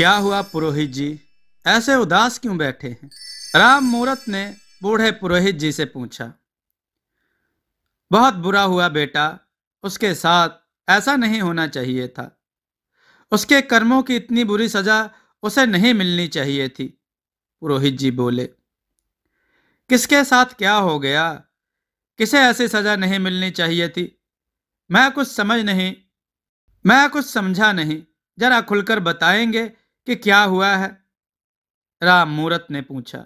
क्या हुआ पुरोहित जी ऐसे उदास क्यों बैठे हैं राम मूर्त ने बूढ़े पुरोहित जी से पूछा बहुत बुरा हुआ बेटा उसके साथ ऐसा नहीं होना चाहिए था उसके कर्मों की इतनी बुरी सजा उसे नहीं मिलनी चाहिए थी पुरोहित जी बोले किसके साथ क्या हो गया किसे ऐसी सजा नहीं मिलनी चाहिए थी मैं कुछ समझ नहीं मैं कुछ समझा नहीं जरा खुलकर बताएंगे कि क्या हुआ है राम मूर्त ने पूछा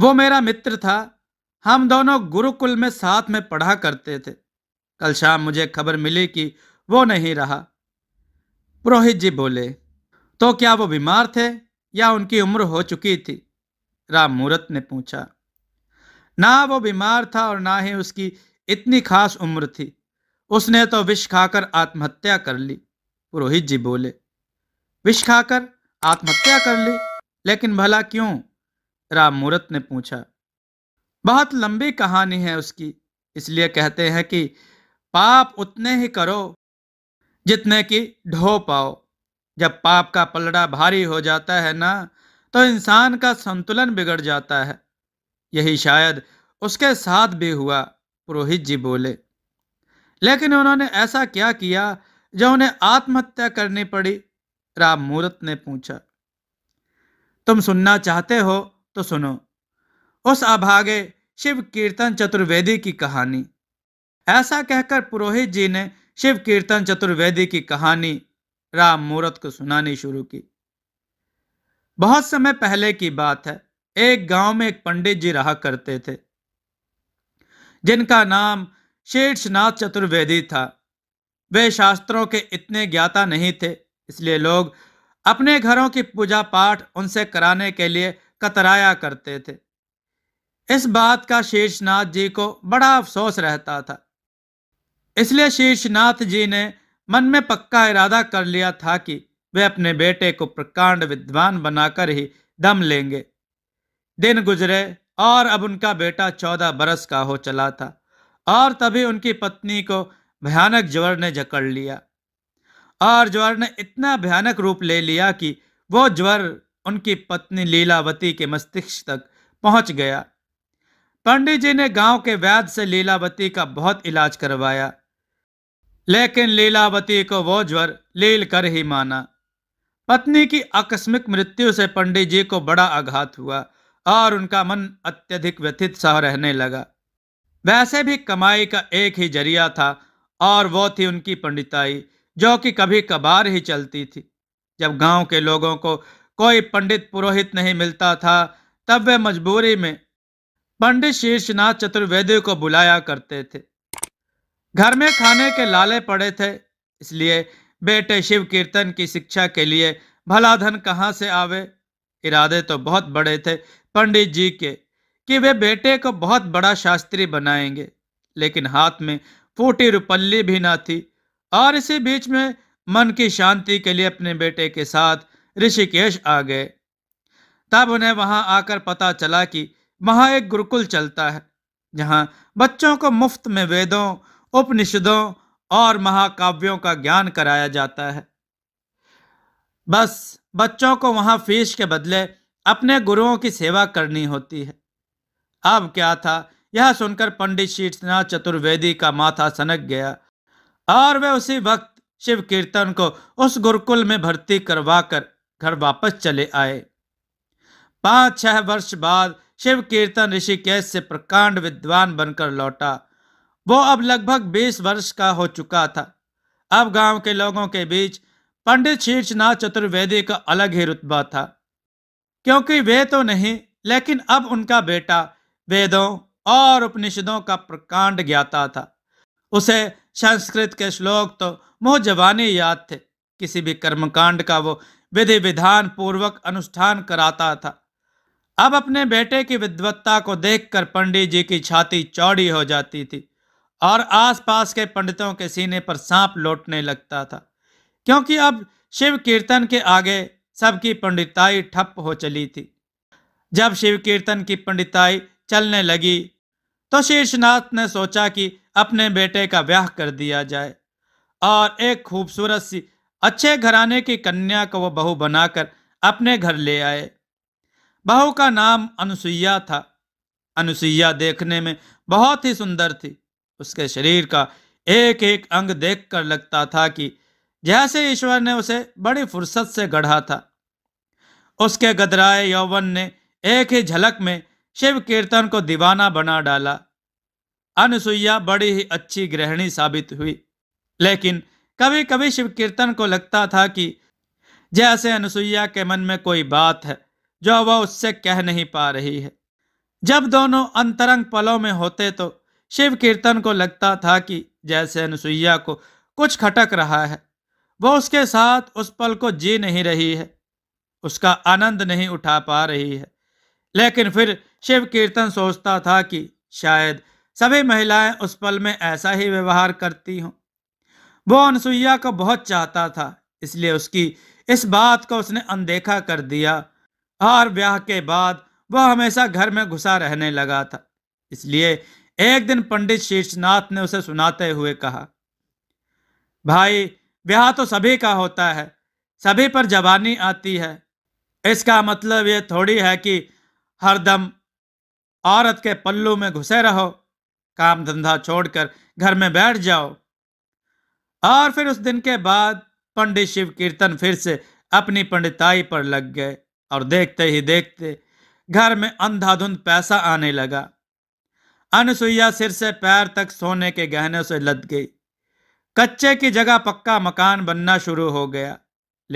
वो मेरा मित्र था हम दोनों गुरुकुल में साथ में पढ़ा करते थे कल शाम मुझे खबर मिली कि वो नहीं रहा पुरोहित जी बोले तो क्या वो बीमार थे या उनकी उम्र हो चुकी थी राम मूरत ने पूछा ना वो बीमार था और ना ही उसकी इतनी खास उम्र थी उसने तो विष खाकर आत्महत्या कर ली पुरोहित जी बोले विष खाकर आत्महत्या कर ले, लेकिन भला क्यों राम मूर्त ने पूछा बहुत लंबी कहानी है उसकी इसलिए कहते हैं कि पाप उतने ही करो जितने की ढो पाओ जब पाप का पलड़ा भारी हो जाता है ना तो इंसान का संतुलन बिगड़ जाता है यही शायद उसके साथ भी हुआ पुरोहित जी बोले लेकिन उन्होंने ऐसा क्या किया जो उन्हें आत्महत्या करनी पड़ी राम मूरत ने पूछा तुम सुनना चाहते हो तो सुनो उस अभागे शिव कीर्तन चतुर्वेदी की कहानी ऐसा कहकर पुरोहित जी ने शिव कीर्तन चतुर्वेदी की कहानी राम मूर्त को सुनानी शुरू की बहुत समय पहले की बात है एक गांव में एक पंडित जी रहा करते थे जिनका नाम शीर्षनाथ चतुर्वेदी था वे शास्त्रों के इतने ज्ञाता नहीं थे इसलिए लोग अपने घरों की पूजा पाठ उनसे कराने के लिए कतराया करते थे इस बात का शीर्षनाथ जी को बड़ा अफसोस रहता था इसलिए शीर्षनाथ जी ने मन में पक्का इरादा कर लिया था कि वे अपने बेटे को प्रकांड विद्वान बनाकर ही दम लेंगे दिन गुजरे और अब उनका बेटा चौदह बरस का हो चला था और तभी उनकी पत्नी को भयानक ज्वर ने जकड़ लिया और ज्वर ने इतना भयानक रूप ले लिया कि वो ज्वर उनकी पत्नी लीलावती के मस्तिष्क तक पहुंच गया पंडित जी ने गांव के वैद्य से लीलावती का बहुत इलाज करवाया लेकिन लीलावती को वो ज्वर लील कर ही माना पत्नी की आकस्मिक मृत्यु से पंडित जी को बड़ा आघात हुआ और उनका मन अत्यधिक व्यथित सा रहने लगा वैसे भी कमाई का एक ही जरिया था और वो थी उनकी पंडिताई जो कि कभी कभार ही चलती थी जब गांव के लोगों को कोई पंडित पुरोहित नहीं मिलता था तब वे मजबूरी में पंडित शीर्षनाथ चतुर्वेदी को बुलाया करते थे घर में खाने के लाले पड़े थे इसलिए बेटे शिव कीर्तन की शिक्षा के लिए भला धन कहाँ से आवे इरादे तो बहुत बड़े थे पंडित जी के कि वे बेटे को बहुत बड़ा शास्त्री बनाएंगे लेकिन हाथ में फूटी रुपल्ली भी ना थी और इसी बीच में मन की शांति के लिए अपने बेटे के साथ ऋषिकेश आ गए तब उन्हें वहां आकर पता चला कि वहां एक गुरुकुल चलता है जहां बच्चों को मुफ्त में वेदों उपनिषदों और महाकाव्यों का ज्ञान कराया जाता है बस बच्चों को वहां फीस के बदले अपने गुरुओं की सेवा करनी होती है अब क्या था यह सुनकर पंडित शीर्षनाथ चतुर्वेदी का माथा सनक गया और वे उसी वक्त शिव कीर्तन को उस गुरुकुल में भर्ती करवाकर घर वापस चले आए पांच छह वर्ष बाद शिव कीर्तन ऋषिकेश से प्रकांड विद्वान बनकर लौटा वो अब लगभग बीस वर्ष का हो चुका था अब गांव के लोगों के बीच पंडित शीर्षनाथ चतुर्वेदी का अलग ही रुतबा था क्योंकि वे तो नहीं लेकिन अब उनका बेटा वेदों और उपनिषदों का प्रकांड ज्ञाता था उसे संस्कृत के श्लोक तो मोह जबानी याद थे किसी भी कर्मकांड का वो विधि विधान पूर्वक अनुष्ठान कराता था अब अपने बेटे की विद्वत्ता को देखकर पंडित जी की छाती चौड़ी हो जाती थी और आसपास के पंडितों के सीने पर सांप लौटने लगता था क्योंकि अब शिव कीर्तन के आगे सबकी पंडिताई ठप हो चली थी जब शिव कीर्तन की पंडिताई चलने लगी तो शीर्षनाथ ने सोचा कि अपने बेटे का ब्याह कर दिया जाए और एक खूबसूरत सी अच्छे घराने की कन्या को वह बहू बनाकर अपने घर ले आए बहू का नाम अनुसुईया था अनुसुईया देखने में बहुत ही सुंदर थी उसके शरीर का एक एक अंग देखकर लगता था कि जैसे ईश्वर ने उसे बड़ी फुर्सत से गढ़ा था उसके गदराए यौवन ने एक ही झलक में शिव कीर्तन को दीवाना बना डाला अनुसुईया बड़ी ही अच्छी गृहिणी साबित हुई लेकिन कभी कभी शिव कीर्तन को लगता था कि जैसे अनुसुईया के मन में कोई बात है जो वह उससे कह नहीं पा रही है जब दोनों अंतरंग पलों में होते तो शिव कीर्तन को लगता था कि जैसे अनुसुईया को कुछ खटक रहा है वो उसके साथ उस पल को जी नहीं रही है उसका आनंद नहीं उठा पा रही है लेकिन फिर शिव कीर्तन सोचता था कि शायद सभी महिलाएं उस पल में ऐसा ही व्यवहार करती हों वो अनसुईया को बहुत चाहता था इसलिए उसकी इस बात को उसने अनदेखा कर दिया और ब्याह के बाद वह हमेशा घर में घुसा रहने लगा था इसलिए एक दिन पंडित शीर्षनाथ ने उसे सुनाते हुए कहा भाई ब्याह तो सभी का होता है सभी पर जवानी आती है इसका मतलब ये थोड़ी है कि हरदम औरत के पल्लू में घुसे रहो काम धंधा छोड़कर घर में बैठ जाओ और फिर उस दिन के बाद पंडित शिव कीर्तन फिर से अपनी पंडिताई पर लग गए और देखते ही देखते घर में अंधाधुंध पैसा आने लगा अनसुईया सिर से पैर तक सोने के गहने से लद गई कच्चे की जगह पक्का मकान बनना शुरू हो गया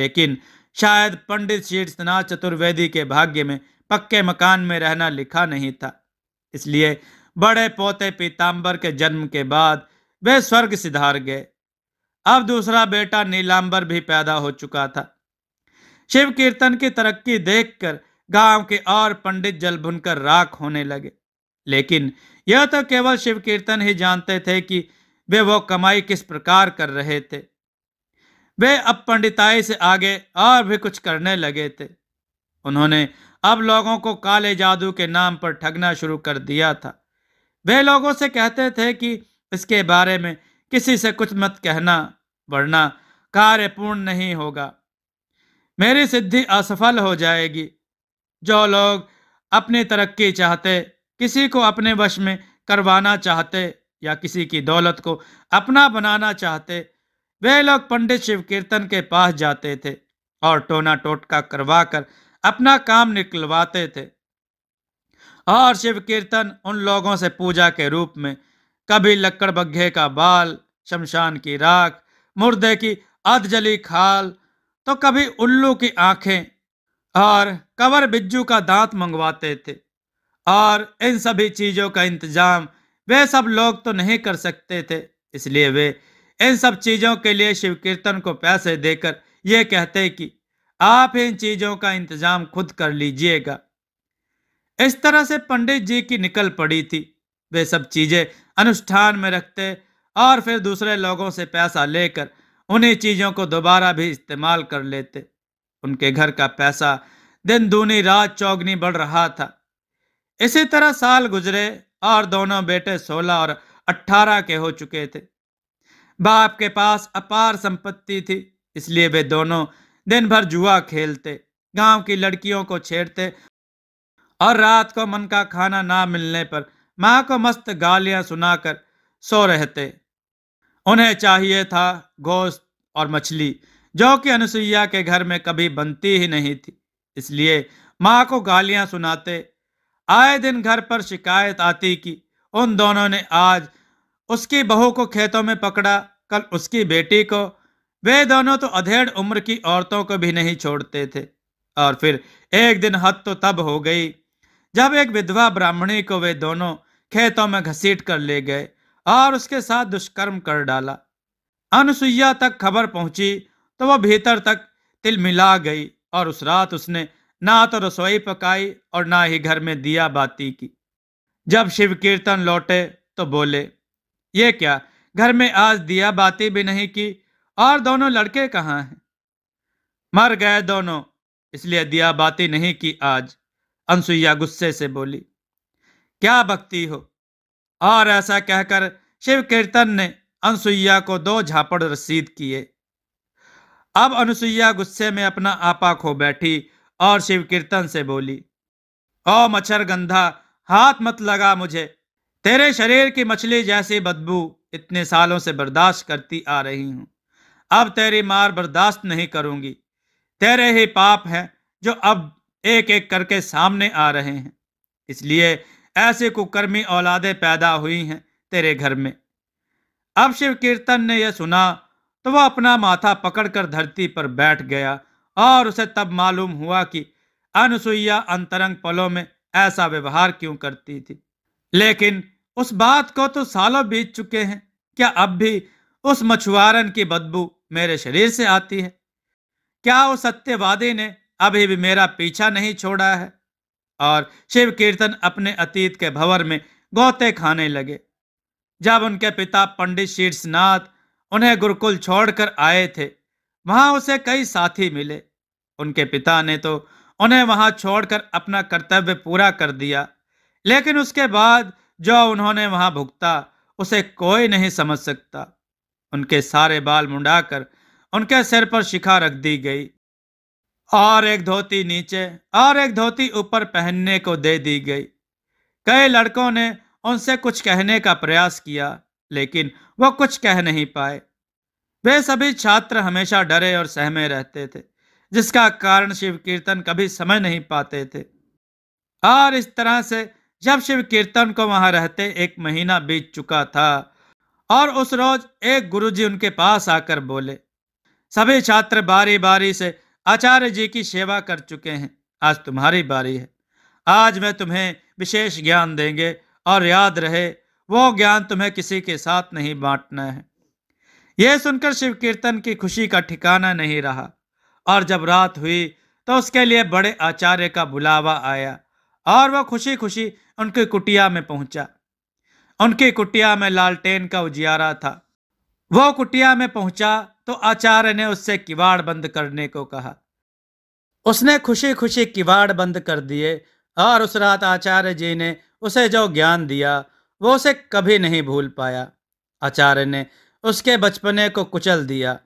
लेकिन शायद पंडित शीर्षनाथ चतुर्वेदी के भाग्य में पक्के मकान में रहना लिखा नहीं था इसलिए बड़े पोते पीताम्बर के जन्म के बाद वे स्वर्ग सिधार गए अब दूसरा बेटा नीलांबर भी पैदा हो चुका था शिव कीर्तन की तरक्की देखकर गांव के और पंडित जल भुनकर राख होने लगे लेकिन यह तो केवल शिव कीर्तन ही जानते थे कि वे वो कमाई किस प्रकार कर रहे थे वे अब पंडिताई से आगे और भी कुछ करने लगे थे उन्होंने अब लोगों को काले जादू के नाम पर ठगना शुरू कर दिया था वे लोगों से कहते थे कि इसके बारे में किसी से कुछ मत कहना वरना कार्य पूर्ण नहीं होगा मेरी सिद्धि असफल हो जाएगी जो लोग अपनी तरक्की चाहते किसी को अपने वश में करवाना चाहते या किसी की दौलत को अपना बनाना चाहते वे लोग पंडित शिव कीर्तन के पास जाते थे और टोना टोटका करवा कर अपना काम निकलवाते थे और शिव कीर्तन उन लोगों से पूजा के रूप में कभी लक्कड़ बग्घे का बाल शमशान की राख मुर्दे की अधजली खाल तो कभी उल्लू की आंखें और कवर बिज्जू का दांत मंगवाते थे और इन सभी चीज़ों का इंतजाम वे सब लोग तो नहीं कर सकते थे इसलिए वे इन सब चीज़ों के लिए शिव कीर्तन को पैसे देकर ये कहते कि आप इन चीजों का इंतजाम खुद कर लीजिएगा इस तरह से पंडित जी की निकल पड़ी थी वे सब चीजें अनुष्ठान में रखते और फिर दूसरे लोगों से पैसा लेकर उन्हीं चीजों को दोबारा भी इस्तेमाल कर लेते उनके घर का पैसा दिन दूनी रात चौगनी बढ़ रहा था इसी तरह साल गुजरे और दोनों बेटे सोलह और अट्ठारह के हो चुके थे बाप के पास अपार संपत्ति थी इसलिए वे दोनों दिन भर जुआ खेलते गांव की लड़कियों को छेड़ते और रात को मन का खाना ना मिलने पर माँ को मस्त गालियां सुनाकर सो रहते उन्हें चाहिए था गोश्त और मछली जो कि अनुसुईया के घर में कभी बनती ही नहीं थी इसलिए माँ को गालियां सुनाते आए दिन घर पर शिकायत आती कि उन दोनों ने आज उसकी बहू को खेतों में पकड़ा कल उसकी बेटी को वे दोनों तो अधेड़ उम्र की औरतों को भी नहीं छोड़ते थे और फिर एक दिन हद तो तब हो गई जब एक विधवा ब्राह्मणी को वे दोनों खेतों में घसीट कर ले गए और उसके साथ दुष्कर्म कर डाला अनुसुईया तक खबर पहुंची तो वह भीतर तक तिल मिला गई और उस रात उसने ना तो रसोई पकाई और ना ही घर में दिया बाती की जब शिव कीर्तन लौटे तो बोले ये क्या घर में आज दिया बाती भी नहीं की और दोनों लड़के कहाँ हैं मर गए दोनों इसलिए दिया बातें नहीं की आज अनसुईया गुस्से से बोली क्या भक्ति हो और ऐसा कहकर शिव कीर्तन ने अनसुईया को दो झापड़ रसीद किए अब अनुसुईया गुस्से में अपना आपा खो बैठी और शिव कीर्तन से बोली ओ मच्छर गंधा हाथ मत लगा मुझे तेरे शरीर की मछली जैसी बदबू इतने सालों से बर्दाश्त करती आ रही हूं अब तेरी मार बर्दाश्त नहीं करूंगी तेरे ही पाप हैं जो अब एक एक करके सामने आ रहे हैं इसलिए ऐसे कुकर्मी औलादे पैदा हुई हैं तेरे घर में अब शिव कीर्तन ने यह सुना तो वह अपना माथा पकड़कर धरती पर बैठ गया और उसे तब मालूम हुआ कि अनुसुईया अंतरंग पलों में ऐसा व्यवहार क्यों करती थी लेकिन उस बात को तो सालों बीत चुके हैं क्या अब भी उस मछुआरन की बदबू मेरे शरीर से आती है क्या उस सत्यवादी ने अभी भी मेरा पीछा नहीं छोड़ा है और शिव कीर्तन अपने अतीत के भंवर में गोते खाने लगे जब उनके पिता पंडित शीर्षनाथ उन्हें गुरुकुल छोड़कर आए थे वहां उसे कई साथी मिले उनके पिता ने तो उन्हें वहां छोड़कर अपना कर्तव्य पूरा कर दिया लेकिन उसके बाद जो उन्होंने वहां भुगता उसे कोई नहीं समझ सकता उनके सारे बाल मुंडाकर उनके सिर पर शिखा रख दी गई और एक धोती नीचे और एक धोती ऊपर पहनने को दे दी गई कई लड़कों ने उनसे कुछ कहने का प्रयास किया लेकिन वह कुछ कह नहीं पाए वे सभी छात्र हमेशा डरे और सहमे रहते थे जिसका कारण शिव कीर्तन कभी समझ नहीं पाते थे और इस तरह से जब शिव कीर्तन को वहां रहते एक महीना बीत चुका था और उस रोज एक गुरुजी उनके पास आकर बोले सभी छात्र बारी बारी से आचार्य जी की सेवा कर चुके हैं आज तुम्हारी बारी है आज मैं तुम्हें विशेष ज्ञान देंगे और याद रहे वो ज्ञान तुम्हें किसी के साथ नहीं बांटना है यह सुनकर शिव कीर्तन की खुशी का ठिकाना नहीं रहा और जब रात हुई तो उसके लिए बड़े आचार्य का बुलावा आया और वह खुशी खुशी उनकी कुटिया में पहुंचा उनकी कुटिया में लालटेन का उजियारा था वो कुटिया में पहुंचा तो आचार्य ने उससे किवाड़ बंद करने को कहा उसने खुशी खुशी किवाड़ बंद कर दिए और उस रात आचार्य जी ने उसे जो ज्ञान दिया वो उसे कभी नहीं भूल पाया आचार्य ने उसके बचपने को कुचल दिया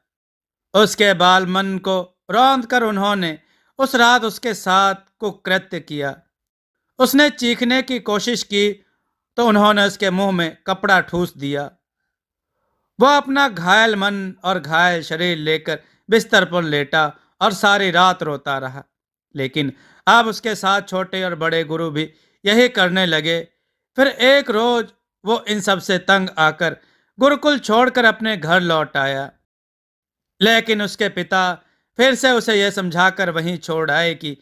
उसके बाल मन को रौंद कर उन्होंने उस रात उसके साथ कुकृत्य किया उसने चीखने की कोशिश की तो उन्होंने उसके मुंह में कपड़ा ठूस दिया वह अपना घायल मन और घायल शरीर लेकर बिस्तर पर लेटा और सारी रात रोता रहा लेकिन अब उसके साथ छोटे और बड़े गुरु भी यही करने लगे फिर एक रोज वो इन सब से तंग आकर गुरुकुल छोड़कर अपने घर लौट आया लेकिन उसके पिता फिर से उसे यह समझाकर वहीं छोड़ आए कि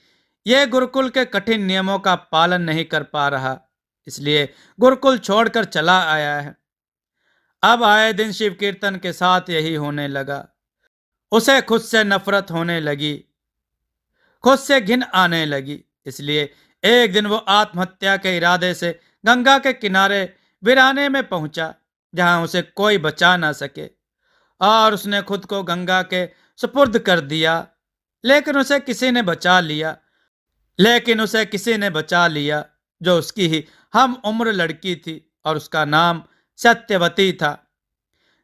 यह गुरुकुल के कठिन नियमों का पालन नहीं कर पा रहा इसलिए गुरुकुल छोड़कर चला आया है अब आए दिन शिव कीर्तन के साथ यही होने लगा उसे खुद से नफरत होने लगी खुद से घिन आने लगी इसलिए एक दिन वो आत्महत्या के इरादे से गंगा के किनारे वीराने में पहुंचा जहां उसे कोई बचा ना सके और उसने खुद को गंगा के सुपुर्द कर दिया लेकिन उसे किसी ने बचा लिया लेकिन उसे किसी ने बचा लिया जो उसकी ही हम उम्र लड़की थी और उसका नाम सत्यवती था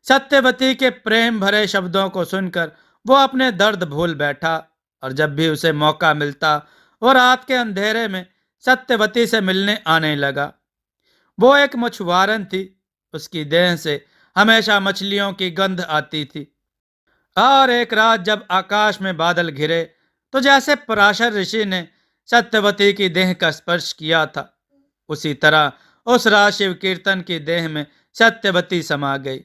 सत्यवती के प्रेम भरे शब्दों को सुनकर वो अपने दर्द भूल बैठा और जब भी उसे मौका मिलता वो रात के अंधेरे में सत्यवती से मिलने आने लगा वो एक मछुआरन थी उसकी देह से हमेशा मछलियों की गंध आती थी और एक रात जब आकाश में बादल घिरे तो जैसे पराशर ऋषि ने सत्यवती की देह का स्पर्श किया था उसी तरह उस रात शिव कीर्तन की देह में सत्यवती समा गई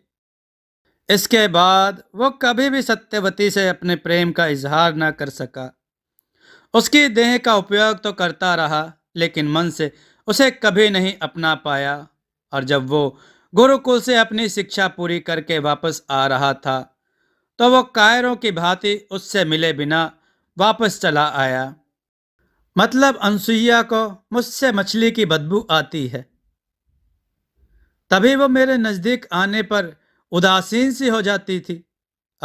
इसके बाद वो कभी भी सत्यवती से अपने प्रेम का इजहार न कर सका उसकी देह का उपयोग तो करता रहा लेकिन मन से उसे कभी नहीं अपना पाया और जब वो गुरुकुल से अपनी शिक्षा पूरी करके वापस आ रहा था तो वो कायरों की भांति उससे मिले बिना वापस चला आया मतलब अनसुईया को मुझसे मछली की बदबू आती है तभी वो मेरे नज़दीक आने पर उदासीन सी हो जाती थी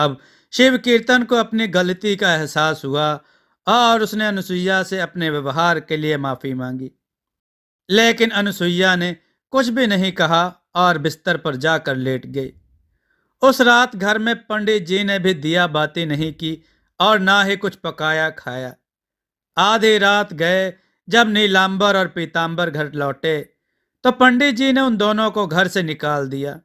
अब शिव कीर्तन को अपनी गलती का एहसास हुआ और उसने अनुसुईया से अपने व्यवहार के लिए माफ़ी मांगी लेकिन अनुसुईया ने कुछ भी नहीं कहा और बिस्तर पर जाकर लेट गई उस रात घर में पंडित जी ने भी दिया बातें नहीं की और ना ही कुछ पकाया खाया आधे रात गए जब नीलांबर और पीतांबर घर लौटे तो पंडित जी ने उन दोनों को घर से निकाल दिया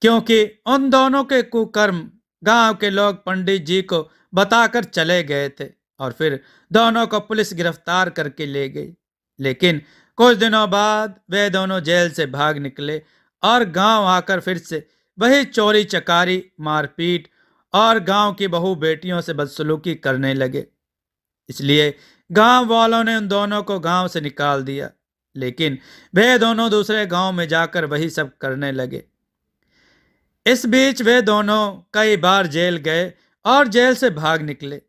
क्योंकि उन दोनों के कुकर्म गांव के लोग पंडित जी को बताकर चले गए थे और फिर दोनों को पुलिस गिरफ्तार करके ले गई लेकिन कुछ दिनों बाद वे दोनों जेल से भाग निकले और गांव आकर फिर से वही चोरी चकारी मारपीट और गांव की बहू बेटियों से बदसलूकी करने लगे इसलिए गांव वालों ने उन दोनों को गांव से निकाल दिया लेकिन वे दोनों दूसरे गांव में जाकर वही सब करने लगे इस बीच वे दोनों कई बार जेल गए और जेल से भाग निकले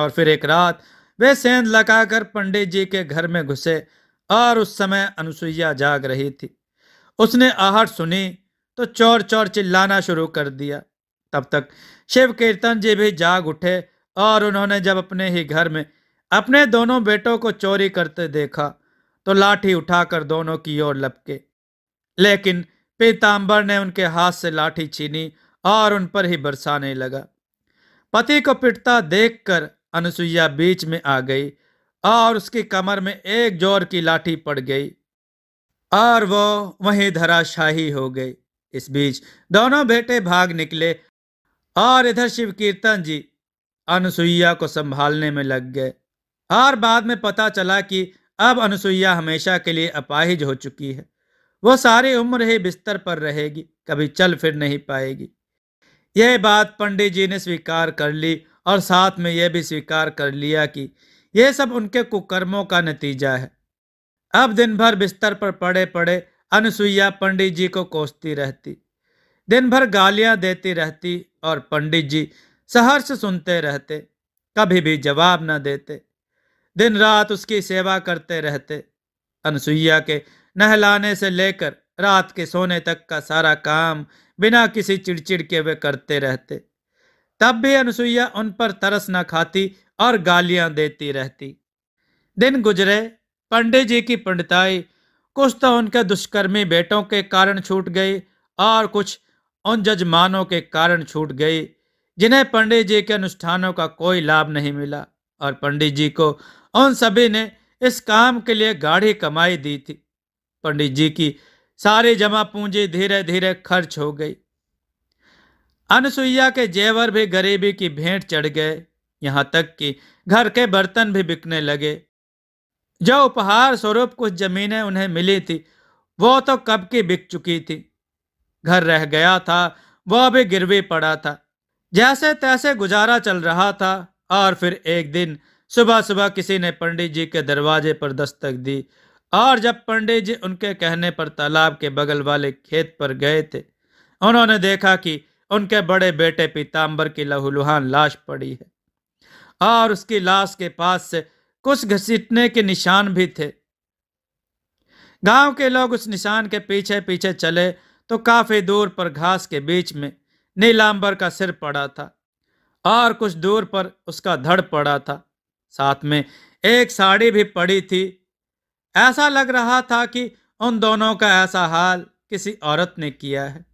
और फिर एक रात वे सेंध लगाकर पंडित जी के घर में घुसे और उस समय अनुसुईया जाग रही थी उसने आहट सुनी तो चोर चौर चिल्लाना शुरू कर दिया तब तक शिव कीर्तन जी भी जाग उठे और उन्होंने जब अपने ही घर में अपने दोनों बेटों को चोरी करते देखा तो लाठी उठाकर दोनों की ओर लपके लेकिन पीताम्बर ने उनके हाथ से लाठी छीनी और उन पर ही बरसाने लगा पति को पिटता देखकर अनुसुईया बीच में आ गई और उसकी कमर में एक जोर की लाठी पड़ गई और वो वहीं धराशाही हो गई इस बीच दोनों बेटे भाग निकले और इधर शिव कीर्तन जी अनुसुईया को संभालने में लग गए और बाद में पता चला कि अब अनुसुईया हमेशा के लिए अपाहिज हो चुकी है वो सारी उम्र ही बिस्तर पर रहेगी कभी चल फिर नहीं पाएगी यह बात पंडित जी ने स्वीकार कर ली और साथ में यह भी स्वीकार कर लिया कि यह सब उनके कुकर्मों का नतीजा है अब दिन भर बिस्तर पर पड़े पड़े अनुसुईया पंडित जी को कोसती रहती दिन भर गालियां देती रहती और पंडित जी सहर्ष सुनते रहते कभी भी जवाब न देते दिन रात उसकी सेवा करते रहते अनसुईया के नहलाने से लेकर रात के सोने तक का सारा काम बिना किसी चिड़चिड़ के वे करते रहते तब भी अनसुईया उन पर तरस न खाती और गालियां देती रहती दिन गुजरे पंडित जी की पंडिताई कुछ तो उनके दुष्कर्मी बेटों के कारण छूट गई और कुछ उन जजमानों के कारण छूट गई जिन्हें पंडित जी के अनुष्ठानों का कोई लाभ नहीं मिला और पंडित जी को उन सभी ने इस काम के लिए गाढ़ी कमाई दी थी पंडित जी की सारी जमा पूंजी धीरे धीरे खर्च हो गई अनसुईया के जेवर भी गरीबी की भेंट चढ़ गए यहाँ तक कि घर के बर्तन भी बिकने लगे जो उपहार स्वरूप कुछ जमीनें उन्हें मिली थी वो तो कब की बिक चुकी थी घर रह गया था वह भी गिरवी पड़ा था जैसे तैसे गुजारा चल रहा था और फिर एक दिन सुबह सुबह किसी ने पंडित जी के दरवाजे पर दस्तक दी और जब पंडित जी उनके कहने पर तालाब के बगल वाले खेत पर गए थे उन्होंने देखा कि उनके बड़े बेटे पीताम्बर की लहूलुहान लाश पड़ी है और उसकी लाश के पास से कुछ घसीटने के निशान भी थे गांव के लोग उस निशान के पीछे पीछे चले तो काफी दूर पर घास के बीच में नीलांबर का सिर पड़ा था और कुछ दूर पर उसका धड़ पड़ा था साथ में एक साड़ी भी पड़ी थी ऐसा लग रहा था कि उन दोनों का ऐसा हाल किसी औरत ने किया है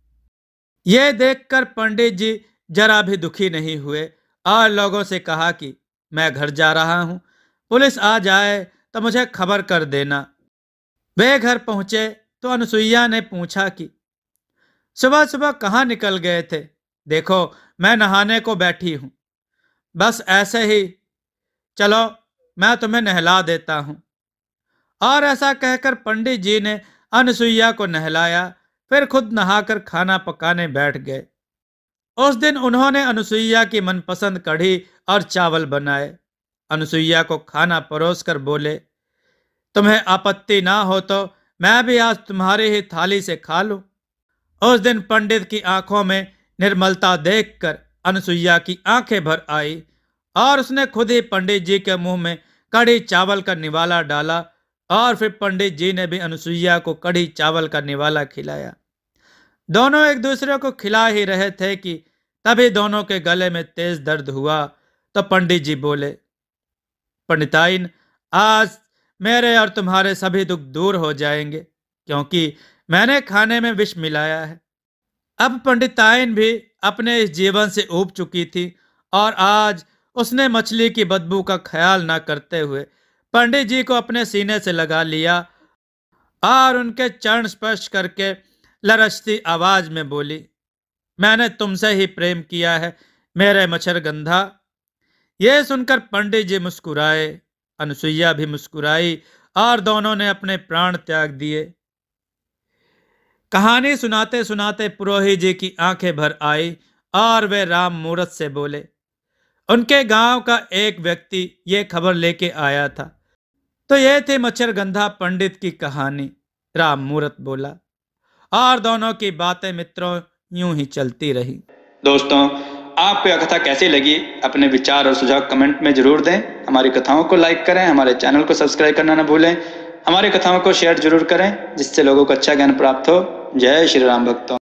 ये देखकर पंडित जी जरा भी दुखी नहीं हुए और लोगों से कहा कि मैं घर जा रहा हूं पुलिस आ जाए तो मुझे खबर कर देना वे घर पहुंचे तो अनुसुईया ने पूछा कि सुबह सुबह कहाँ निकल गए थे देखो मैं नहाने को बैठी हूं बस ऐसे ही चलो मैं तुम्हें नहला देता हूं और ऐसा कहकर पंडित जी ने अनसुईया को नहलाया फिर खुद नहाकर खाना पकाने बैठ गए उस दिन उन्होंने अनुसुईया की मनपसंद कढ़ी और चावल बनाए अनुसुईया को खाना परोस कर बोले तुम्हें आपत्ति ना हो तो मैं भी आज तुम्हारी ही थाली से खा लूं उस दिन पंडित की आंखों में निर्मलता देखकर अनुसुईया की आंखें भर आई और उसने खुद ही पंडित जी के मुंह में कड़ी चावल का निवाला डाला और फिर पंडित जी ने भी अनुसुईया को कड़ी चावल का निवाला खिलाया दोनों एक दूसरे को खिला ही रहे थे कि तभी दोनों के गले में तेज दर्द हुआ तो पंडित जी बोले पंडिताइन आज मेरे और तुम्हारे सभी दुख दूर हो जाएंगे क्योंकि मैंने खाने में विष मिलाया है अब पंडिताइन भी अपने इस जीवन से ऊब चुकी थी और आज उसने मछली की बदबू का ख्याल न करते हुए पंडित जी को अपने सीने से लगा लिया और उनके चरण स्पर्श करके लरचती आवाज में बोली मैंने तुमसे ही प्रेम किया है मेरे मच्छर गंधा ये सुनकर पंडित जी मुस्कुराए अनुसुईया भी मुस्कुराई और दोनों ने अपने प्राण त्याग दिए कहानी सुनाते सुनाते पुरोहित जी की आंखें भर आई और वे राम मूर्त से बोले उनके गांव का एक व्यक्ति ये खबर लेके आया था तो ये मच्छर मच्छरगंधा पंडित की कहानी राम मूर्त बोला और दोनों की बातें मित्रों यूं ही चलती रही दोस्तों आपको यह कथा कैसी लगी अपने विचार और सुझाव कमेंट में जरूर दें हमारी कथाओं को लाइक करें हमारे चैनल को सब्सक्राइब करना ना भूलें हमारी कथाओं को शेयर जरूर करें जिससे लोगों को अच्छा ज्ञान प्राप्त हो जय श्री राम भक्तों